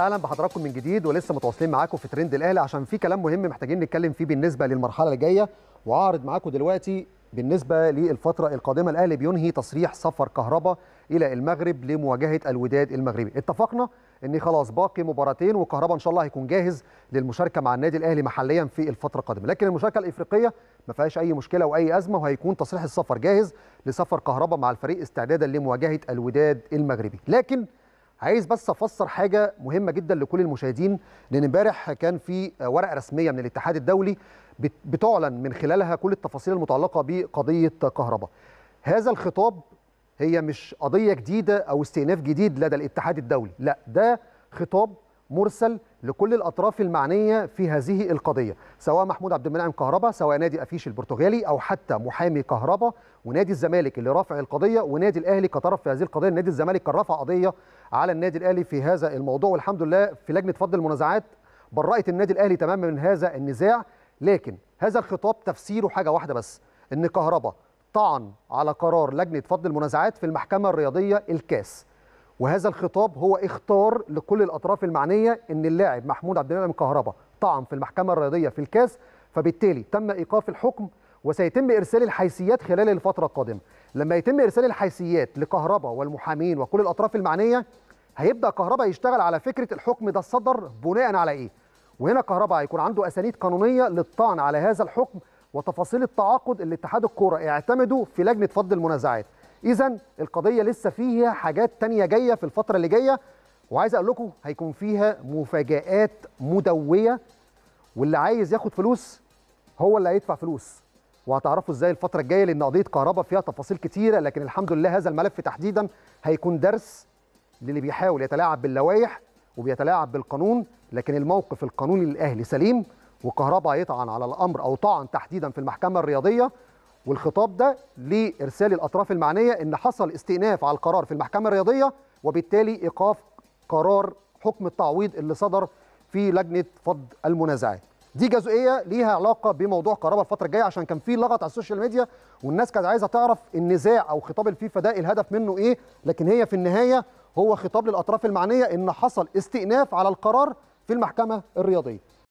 اهلا بحضراتكم من جديد ولسه متواصلين معاكم في ترند الاهلي عشان في كلام مهم محتاجين نتكلم فيه بالنسبه للمرحله اللي جايه واعرض معاكم دلوقتي بالنسبه للفتره القادمه الاهلي بينهي تصريح سفر كهربا الى المغرب لمواجهه الوداد المغربي اتفقنا ان خلاص باقي مباراتين وكهربا ان شاء الله هيكون جاهز للمشاركه مع النادي الاهلي محليا في الفتره القادمه لكن المشاركه الافريقيه ما فيهاش اي مشكله واي ازمه وهيكون تصريح السفر جاهز لسفر كهربا مع الفريق استعدادا لمواجهه الوداد المغربي لكن عايز بس افسر حاجه مهمه جدا لكل المشاهدين لان امبارح كان في ورقه رسميه من الاتحاد الدولي بتعلن من خلالها كل التفاصيل المتعلقه بقضيه كهرباء. هذا الخطاب هي مش قضيه جديده او استئناف جديد لدى الاتحاد الدولي، لا ده خطاب مرسل لكل الأطراف المعنية في هذه القضية سواء محمود عبد المنعم كهربا سواء نادي أفيش البرتغالي أو حتى محامي كهربا ونادي الزمالك اللي رافع القضية ونادي الأهلي كطرف في هذه القضية نادي الزمالك كان رفع قضية على النادي الأهلي في هذا الموضوع والحمد لله في لجنة فض المنازعات برأت النادي الأهلي تماما من هذا النزاع لكن هذا الخطاب تفسيره حاجة واحدة بس إن كهربا طعن على قرار لجنة فض المنازعات في المحكمة الرياضية الكاس وهذا الخطاب هو اختار لكل الاطراف المعنيه ان اللاعب محمود عبد المنعم كهربا طعن في المحكمه الرياضيه في الكاس فبالتالي تم ايقاف الحكم وسيتم ارسال الحيثيات خلال الفتره القادمه لما يتم ارسال الحيثيات لكهربا والمحامين وكل الاطراف المعنيه هيبدا كهربا يشتغل على فكره الحكم ده صدر بناء على ايه وهنا كهربا هيكون عنده اسانيد قانونيه للطعن على هذا الحكم وتفاصيل التعاقد اللي اتحاد الكوره اعتمده في لجنه فض المنازعات اذا القضيه لسه فيها حاجات تانية جايه في الفتره اللي جايه وعايز اقول لكم هيكون فيها مفاجات مدويه واللي عايز ياخد فلوس هو اللي هيدفع فلوس وهتعرفوا ازاي الفتره الجايه لان قضيه كهرباء فيها تفاصيل كتيره لكن الحمد لله هذا الملف تحديدا هيكون درس للي بيحاول يتلاعب باللوائح وبيتلاعب بالقانون لكن الموقف القانوني الاهلي سليم وكهرباء يطعن على الامر او طعن تحديدا في المحكمه الرياضيه والخطاب ده لارسال الاطراف المعنيه ان حصل استئناف على القرار في المحكمه الرياضيه وبالتالي ايقاف قرار حكم التعويض اللي صدر في لجنه فض المنازعات دي جزئيه ليها علاقه بموضوع قرابه الفتره الجايه عشان كان في لغط على السوشيال ميديا والناس كانت عايزه تعرف النزاع او خطاب الفيفا ده الهدف منه ايه لكن هي في النهايه هو خطاب للاطراف المعنيه ان حصل استئناف على القرار في المحكمه الرياضيه